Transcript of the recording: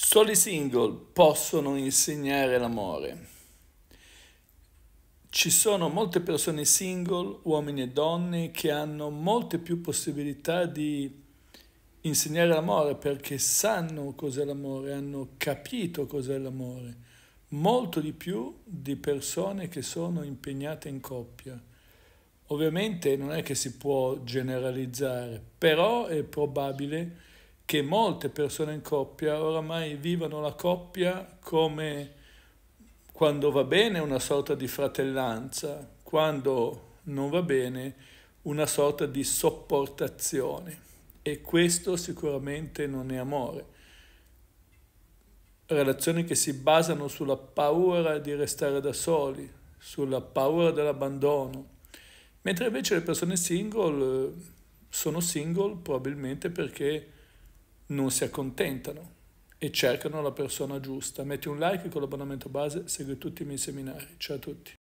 Soli single possono insegnare l'amore. Ci sono molte persone single, uomini e donne, che hanno molte più possibilità di insegnare l'amore perché sanno cos'è l'amore, hanno capito cos'è l'amore, molto di più di persone che sono impegnate in coppia. Ovviamente non è che si può generalizzare, però è probabile che che molte persone in coppia oramai vivono la coppia come quando va bene una sorta di fratellanza, quando non va bene una sorta di sopportazione e questo sicuramente non è amore. Relazioni che si basano sulla paura di restare da soli, sulla paura dell'abbandono, mentre invece le persone single eh, sono single probabilmente perché non si accontentano e cercano la persona giusta. Metti un like con l'abbonamento base, segui tutti i miei seminari. Ciao a tutti.